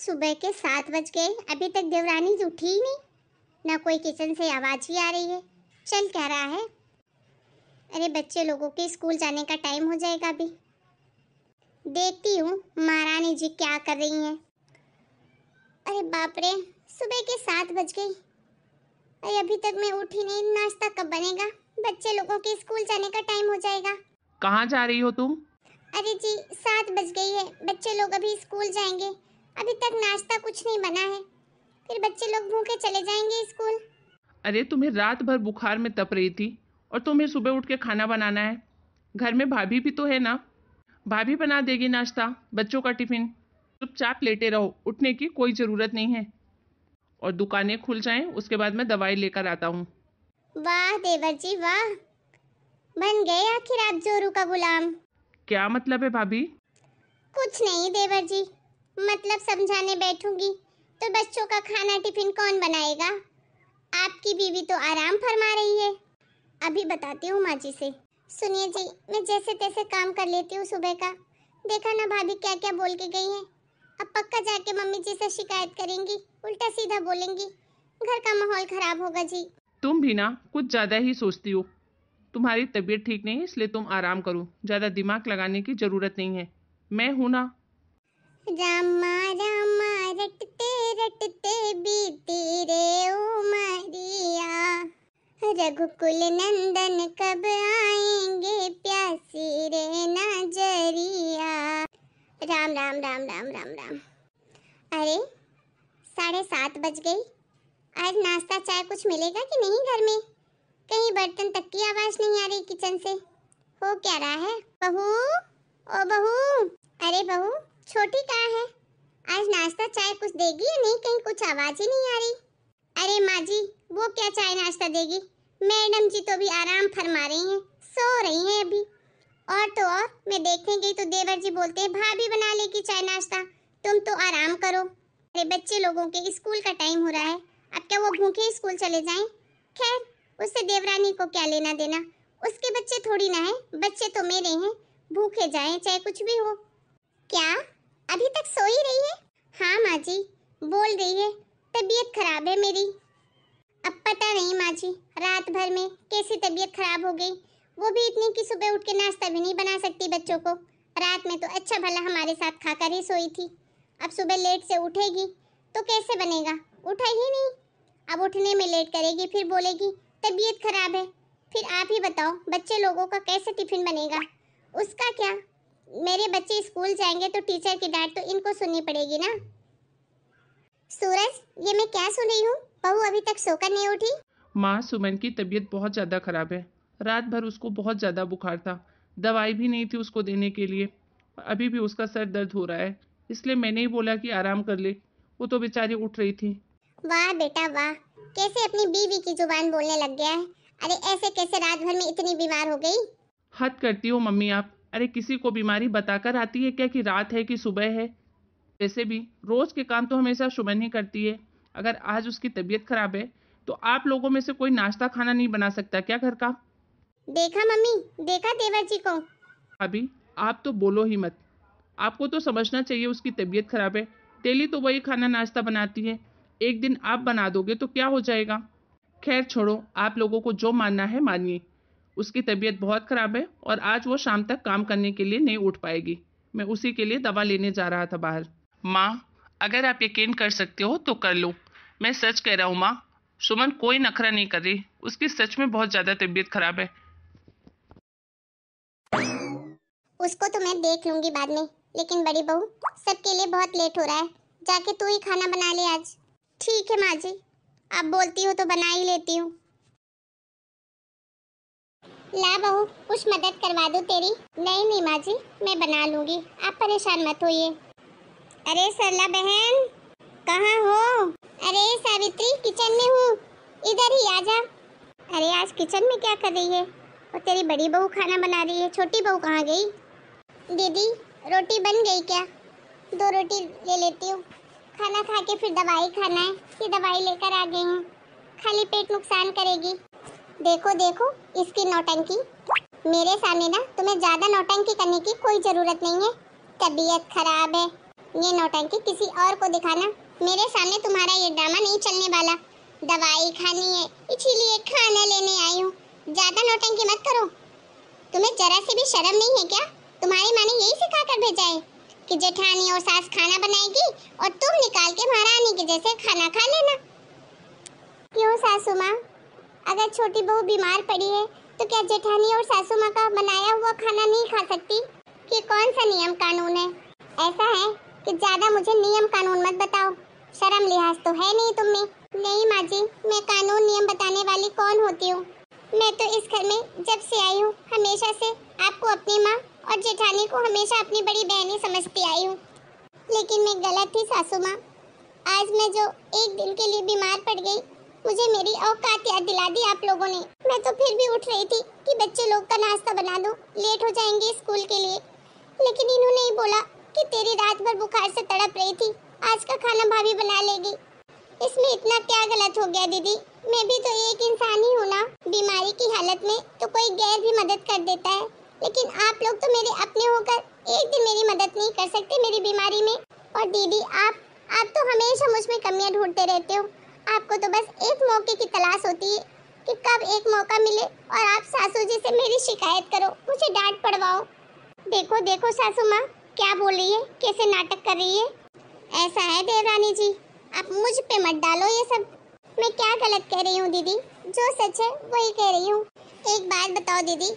सुबह के सात बज गए अभी तक देवरानी उठी ही नहीं ना कोई किचन से आवाज़ ही आ रही है चल कह रहा है अरे बच्चे लोगों के स्कूल जाने का टाइम हो जाएगा अभी देखती हूँ महारानी जी क्या कर रही हैं अरे बाप रे सुबह के सात बज गए अरे अभी तक मैं उठी नहीं नाश्ता कब बनेगा बच्चे लोगों के स्कूल जाने का टाइम हो जाएगा कहाँ जा रही हो तुम अरे जी सात बज गई है बच्चे लोग अभी स्कूल जाएंगे अभी तक नाश्ता कुछ नहीं बना है फिर बच्चे लोग भूखे चले जाएंगे स्कूल अरे तुम्हें रात भर बुखार में तप रही थी और तुम्हें सुबह उठ के खाना बनाना है घर में भाभी भी तो है ना भाभी बना देगी नाश्ता बच्चों का टिफिन चुपचाप लेटे रहो उठने की कोई ज़रूरत नहीं है और दुकानें खुल जाएं उसके बाद मैं दवाई लेकर आता हूँ वाह देवर जी वाह बन गए आखिर आप जोरू का गुलाम क्या मतलब है भाभी कुछ नहीं देवर जी मतलब समझाने बैठूंगी तो बच्चों का खाना टिफिन कौन बनाएगा आपकी बीवी तो आराम फरमा रही है अभी बताती हूँ माँ जी से सुनिए जी मैं जैसे तैसे काम कर लेती हूँ सुबह का देखा ना भाभी क्या क्या बोल के गई हैं अब पक्का जाके मम्मी जी से शिकायत करेंगी उल्टा सीधा बोलेंगी घर का माहौल खराब होगा जी तुम भी ना कुछ ज़्यादा ही सोचती हो तुम्हारी तबीयत ठीक नहीं है इसलिए तुम आराम करो ज़्यादा दिमाग लगाने की ज़रूरत नहीं है मैं हूँ ना रामा रामा रटते रटते बीती रे ओ रघुकुल नंदन कब आएंगे प्यासी रे नजरिया राम राम राम राम राम राम अरे साढ़े सात बज गई आज नाश्ता चाय कुछ मिलेगा कि नहीं घर में कहीं बर्तन तक की आवाज़ नहीं आ रही किचन से हो क्या रहा है बहू ओ बहू अरे बहू छोटी कहाँ है आज नाश्ता चाय कुछ देगी या नहीं कहीं कुछ आवाज ही नहीं आ रही अरे माँ जी वो क्या चाय नाश्ता देगी मैडम जी तो भी आराम फरमा रही हैं सो रही हैं अभी और तो और मैं देखने गई तो देवर जी बोलते हैं भाभी बना लेगी चाय नाश्ता तुम तो आराम करो अरे बच्चे लोगों के स्कूल का टाइम हो रहा है अब क्या वो भूखे स्कूल चले जाएं खैर उससे देवरानी को क्या लेना देना उसके बच्चे थोड़ी ना है बच्चे तो मेरे हैं भूखे जाएं चाहे कुछ भी हो क्या अभी तक सो ही रही है हाँ माँ जी बोल रही है तबीयत खराब है मेरी अब पता नहीं माँ जी रात भर में कैसी तबीयत खराब हो गई वो भी इतनी कि सुबह उठ के नाश्ता भी नहीं बना सकती बच्चों को रात में तो अच्छा भला हमारे साथ खाकर ही सोई थी अब सुबह लेट से उठेगी तो कैसे बनेगा उठा ही नहीं अब उठने में लेट करेगी फिर बोलेगी तबीयत खराब है फिर आप ही बताओ बच्चे लोगों का कैसे टिफिन बनेगा उसका क्या मेरे बच्चे स्कूल जाएंगे तो टीचर की डांट तो इनको सुननी पड़ेगी ना सूरज ये मैं क्या सुन रही हूँ बहू अभी तक सोकर नहीं उठी माँ सुमन की तबीयत बहुत ज़्यादा ख़राब है रात भर उसको बहुत ज़्यादा बुखार था दवाई भी नहीं थी उसको देने के लिए अभी भी उसका सर दर्द हो रहा है इसलिए मैंने ही बोला कि आराम कर ले वो तो बेचारी उठ रही थी वाह बेटा वाह कैसे अपनी बीवी की जुबान बोलने लग गया है अरे ऐसे कैसे रात भर में इतनी बीमार हो गई हद करती हो मम्मी आप अरे किसी को बीमारी बताकर आती है क्या कि रात है कि सुबह है वैसे भी रोज़ के काम तो हमेशा सुबह नहीं करती है अगर आज उसकी तबीयत खराब है तो आप लोगों में से कोई नाश्ता खाना नहीं बना सकता क्या घर का देखा मम्मी देखा देवर जी को अभी आप तो बोलो ही मत आपको तो समझना चाहिए उसकी तबीयत खराब है डेली तो वही खाना नाश्ता बनाती है एक दिन आप बना दोगे तो क्या हो जाएगा खैर छोड़ो आप लोगों को जो मानना है मानिए उसकी तबीयत बहुत ख़राब है और आज वो शाम तक काम करने के लिए नहीं उठ पाएगी मैं उसी के लिए दवा लेने जा रहा था बाहर माँ अगर आप यकीन कर सकते हो तो कर लो मैं सच कह रहा हूँ माँ सुमन कोई नखरा नहीं कर रही उसकी सच में बहुत ज़्यादा तबीयत खराब है उसको तो मैं देख लूंगी बाद में लेकिन बड़ी बहू सबके लिए बहुत लेट हो रहा है जाके तू ही खाना बना ले आज ठीक है माँ जी आप बोलती हो तो बना ही लेती हूँ ला बहू कुछ मदद करवा दो तेरी नहीं नहीं माँ जी मैं बना लूँगी आप परेशान मत होइए अरे सरला बहन कहाँ हो अरे सावित्री किचन में हूँ इधर ही आ जा अरे आज किचन में क्या कर रही है और तेरी बड़ी बहू खाना बना रही है छोटी बहू कहाँ गई दीदी रोटी बन गई क्या दो रोटी ले लेती हूँ खाना खा के फिर दवाई खाना है ये दवाई लेकर आ गई हूँ खाली पेट नुकसान करेगी देखो देखो इसकी नौटंकी मेरे सामने ना तुम्हें ज़्यादा नौटंकी करने की कोई ज़रूरत नहीं है तबीयत खराब है ये नौटंकी किसी और को दिखाना मेरे सामने तुम्हारा ये ड्रामा नहीं चलने वाला दवाई खानी है इसीलिए खाना लेने आई हूँ ज़्यादा नौटंकी मत करो तुम्हें जरा से भी शर्म नहीं है क्या तुम्हारी माँ ने यही सिखा कर भेजा है कि जेठानी और सास खाना बनाएगी और तुम निकाल के महारानी के जैसे खाना खा लेना क्यों सासू माँ अगर छोटी बहू बीमार पड़ी है तो क्या जेठानी और सासू माँ का बनाया हुआ खाना नहीं खा सकती कि कौन सा नियम कानून है ऐसा है कि ज़्यादा मुझे नियम कानून मत बताओ शर्म लिहाज तो है नहीं तुम्हें नहीं माँ जी मैं कानून नियम बताने वाली कौन होती हूँ मैं तो इस घर में जब से आई हूँ हमेशा से आपको अपनी माँ और जेठानी को हमेशा अपनी बड़ी बहन ही समझती आई हूँ लेकिन मैं गलत थी सासू माँ आज मैं जो एक दिन के लिए बीमार पड़ गई मुझे मेरी औकात याद दिला दी आप लोगों ने मैं तो फिर भी उठ रही थी कि बच्चे लोग का नाश्ता बना दूं लेट हो जाएंगे स्कूल के लिए लेकिन इन्होंने ही बोला कि तेरी रात भर बुखार से तड़प रही थी आज का खाना भाभी बना लेगी इसमें इतना क्या गलत हो गया दीदी मैं भी तो एक इंसान ही हूँ ना बीमारी की हालत में तो कोई गैर भी मदद कर देता है लेकिन आप लोग तो मेरे अपने होकर एक दिन मेरी मदद नहीं कर सकते मेरी बीमारी में और दीदी आप आप तो हमेशा मुझ में कमियाँ ढूंढते रहते हो आपको तो बस एक मौके की तलाश होती है कि कब एक मौका मिले और आप सासू जी से मेरी शिकायत करो मुझे डांट पड़वाओ देखो देखो सासू माँ क्या बोल रही है कैसे नाटक कर रही है ऐसा है देवरानी जी आप मुझ पे मत डालो ये सब मैं क्या गलत कह रही हूँ दीदी जो सच है वही कह रही हूँ एक बात बताओ दीदी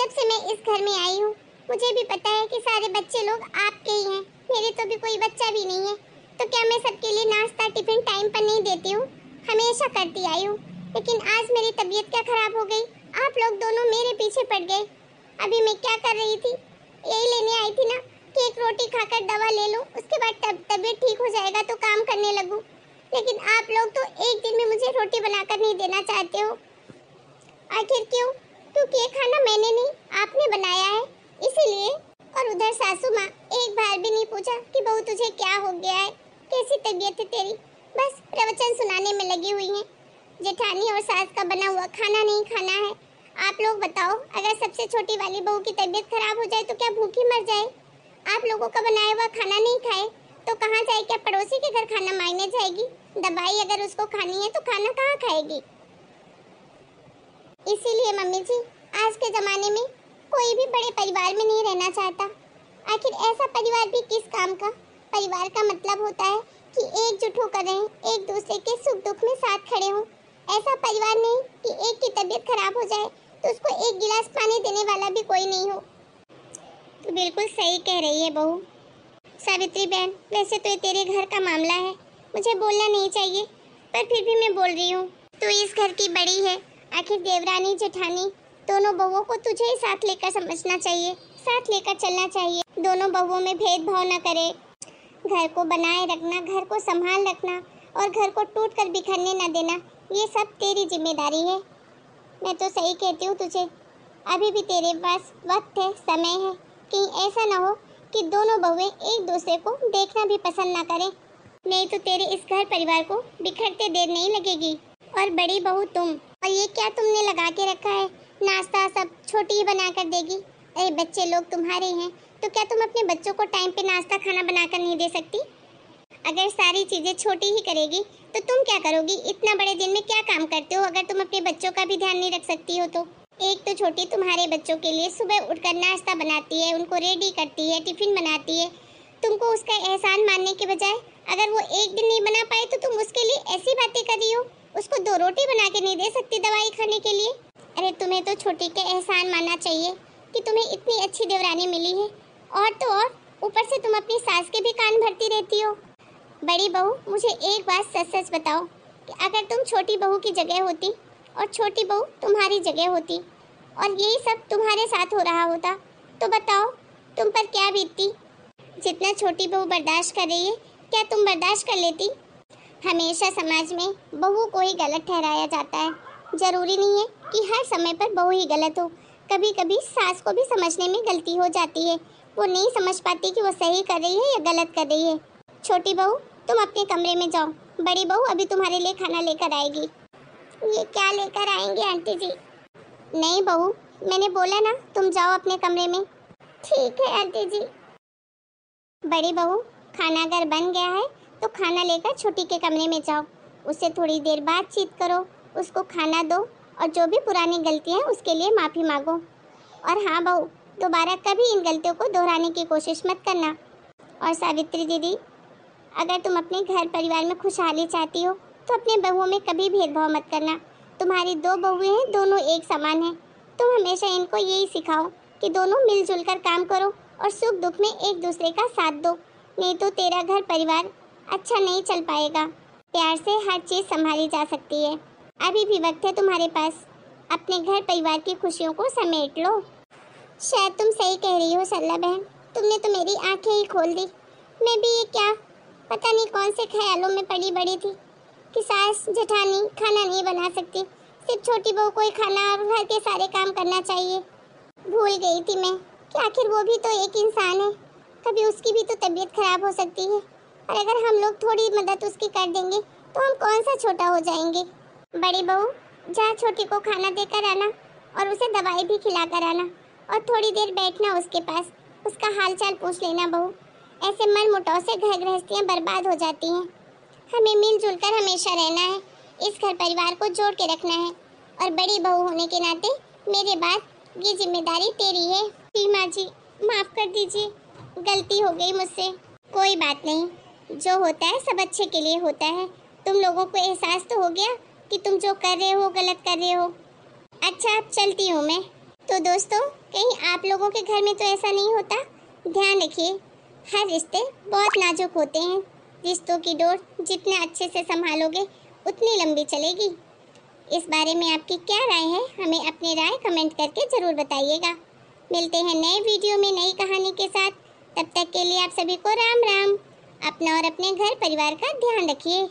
जब से मैं इस घर में आई हूँ मुझे भी पता है कि सारे बच्चे लोग आपके ही हैं मेरे तो भी कोई बच्चा भी नहीं है तो क्या मैं सबके लिए नाश्ता टिफिन पर नहीं देती हूँ हमेशा करती आई हूँ लेकिन आज मेरी तबीयत क्या खराब हो गई आप लोग दोनों मेरे पीछे पड़ गए अभी मैं क्या कर रही थी यही लेने आई थी ना कि एक रोटी खाकर दवा ले लूँ उसके बाद तब तबीयत ठीक हो जाएगा तो काम करने लगूँ लेकिन आप लोग तो एक दिन में मुझे रोटी बनाकर नहीं देना चाहते हो आखिर क्यों क्योंकि ये खाना मैंने नहीं आपने बनाया है इसीलिए और उधर सासू माँ एक बार भी नहीं पूछा कि बहू तुझे क्या हो गया है कैसी तबीयत है तेरी बस प्रवचन सुनाने में लगी हुई हैं जेठानी और सास का बना हुआ खाना नहीं खाना है आप लोग बताओ अगर सबसे छोटी वाली बहू की तबीयत खराब हो जाए तो क्या भूखी मर जाए आप लोगों का बनाया हुआ खाना नहीं खाए तो कहाँ जाए क्या पड़ोसी के घर खाना मांगने जाएगी दवाई अगर उसको खानी है तो खाना कहाँ खाएगी इसीलिए मम्मी जी आज के ज़माने में कोई भी बड़े परिवार में नहीं रहना चाहता आखिर ऐसा परिवार भी किस काम का परिवार का मतलब होता है कि एकजुट होकर रहें एक दूसरे के सुख दुख में साथ खड़े हों ऐसा परिवार नहीं कि एक की तबीयत खराब हो जाए तो उसको एक गिलास पानी देने वाला भी कोई नहीं हो तो बिल्कुल सही कह रही है बहू सावित्री बहन वैसे तो ये तेरे घर का मामला है मुझे बोलना नहीं चाहिए पर फिर भी मैं बोल रही हूँ तू इस घर की बड़ी है आखिर देवरानी जेठानी दोनों बहुओं को तुझे ही साथ लेकर समझना चाहिए साथ लेकर चलना चाहिए दोनों बहुओं में भेदभाव न करे घर को बनाए रखना घर को संभाल रखना और घर को टूट कर बिखरने न देना ये सब तेरी जिम्मेदारी है मैं तो सही कहती हूँ तुझे अभी भी तेरे पास वक्त है समय है कहीं ऐसा ना हो कि दोनों बहुएं एक दूसरे को देखना भी पसंद ना करें नहीं तो तेरे इस घर परिवार को बिखरते देर नहीं लगेगी और बड़ी बहू तुम और ये क्या तुमने लगा के रखा है नाश्ता सब छोटी ही बना कर देगी अरे बच्चे लोग तुम्हारे हैं तो क्या तुम अपने बच्चों को टाइम पे नाश्ता खाना बनाकर नहीं दे सकती अगर सारी चीज़ें छोटी ही करेगी तो तुम क्या करोगी इतना बड़े दिन में क्या काम करते हो अगर तुम अपने बच्चों का भी ध्यान नहीं रख सकती हो तो एक तो छोटी तुम्हारे बच्चों के लिए सुबह उठकर नाश्ता बनाती है उनको रेडी करती है टिफ़िन बनाती है तुमको उसका एहसान मानने के बजाय अगर वो एक दिन नहीं बना पाए तो तुम उसके लिए ऐसी बातें कर रही हो उसको दो रोटी बना के नहीं दे सकती दवाई खाने के लिए अरे तुम्हें तो छोटी के एहसान मानना चाहिए कि तुम्हें इतनी अच्छी देवरानी मिली है और तो और ऊपर से तुम अपनी सास के भी कान भरती रहती हो बड़ी बहू मुझे एक बात सच सच बताओ कि अगर तुम छोटी बहू की जगह होती और छोटी बहू तुम्हारी जगह होती और यही सब तुम्हारे साथ हो रहा होता तो बताओ तुम पर क्या बीतती जितना छोटी बहू बर्दाश्त कर रही है क्या तुम बर्दाश्त कर लेती हमेशा समाज में बहू को ही गलत ठहराया जाता है ज़रूरी नहीं है कि हर समय पर बहू ही गलत हो कभी कभी सास को भी समझने में गलती हो जाती है वो नहीं समझ पाती कि वो सही कर रही है या गलत कर रही है छोटी बहू तुम अपने कमरे में जाओ बड़ी बहू अभी तुम्हारे लिए खाना लेकर आएगी ये क्या लेकर आएंगे आंटी जी नहीं बहू मैंने बोला ना तुम जाओ अपने कमरे में ठीक है आंटी जी बड़ी बहू खाना अगर बन गया है तो खाना लेकर छोटी के कमरे में जाओ उससे थोड़ी देर बातचीत करो उसको खाना दो और जो भी पुरानी गलतियाँ हैं उसके लिए माफ़ी मांगो और हाँ बहू दोबारा कभी इन गलतियों को दोहराने की कोशिश मत करना और सावित्री दीदी अगर तुम अपने घर परिवार में खुशहाली चाहती हो तो अपने बहुओं में कभी भेदभाव मत करना तुम्हारी दो बहुएं हैं दोनों एक समान हैं तुम हमेशा इनको यही सिखाओ कि दोनों मिलजुल कर काम करो और सुख दुख में एक दूसरे का साथ दो नहीं तो तेरा घर परिवार अच्छा नहीं चल पाएगा प्यार से हर चीज़ संभाली जा सकती है अभी भी वक्त है तुम्हारे पास अपने घर परिवार की खुशियों को समेट लो शायद तुम सही कह रही हो सल्ला बहन तुमने तो मेरी आंखें ही खोल दी मैं भी ये क्या पता नहीं कौन से ख्यालों में पड़ी बड़ी थी कि सास जठानी खाना नहीं बना सकती सिर्फ छोटी बहू को ही खाना और घर के सारे काम करना चाहिए भूल गई थी मैं कि आखिर वो भी तो एक इंसान है कभी उसकी भी तो तबीयत खराब हो सकती है और अगर हम लोग थोड़ी मदद उसकी कर देंगे तो हम कौन सा छोटा हो जाएंगे बड़ी बहू जहाँ छोटी को खाना देकर आना और उसे दवाई भी खिलाकर आना और थोड़ी देर बैठना उसके पास उसका हालचाल पूछ लेना बहू ऐसे मन मुटाव से घर गृहस्थियाँ बर्बाद हो जाती हैं हमें मिलजुल कर हमेशा रहना है इस घर परिवार को जोड़ के रखना है और बड़ी बहू होने के नाते मेरे बाद ये जिम्मेदारी तेरी है पीमा जी माफ़ कर दीजिए गलती हो गई मुझसे कोई बात नहीं जो होता है सब अच्छे के लिए होता है तुम लोगों को एहसास तो हो गया कि तुम जो कर रहे हो गलत कर रहे हो अच्छा अब चलती हूँ मैं तो दोस्तों कहीं आप लोगों के घर में तो ऐसा नहीं होता ध्यान रखिए हर रिश्ते बहुत नाजुक होते हैं रिश्तों की डोर जितना अच्छे से संभालोगे उतनी लंबी चलेगी इस बारे में आपकी क्या राय है हमें अपनी राय कमेंट करके ज़रूर बताइएगा मिलते हैं नए वीडियो में नई कहानी के साथ तब तक के लिए आप सभी को राम राम अपना और अपने घर परिवार का ध्यान रखिए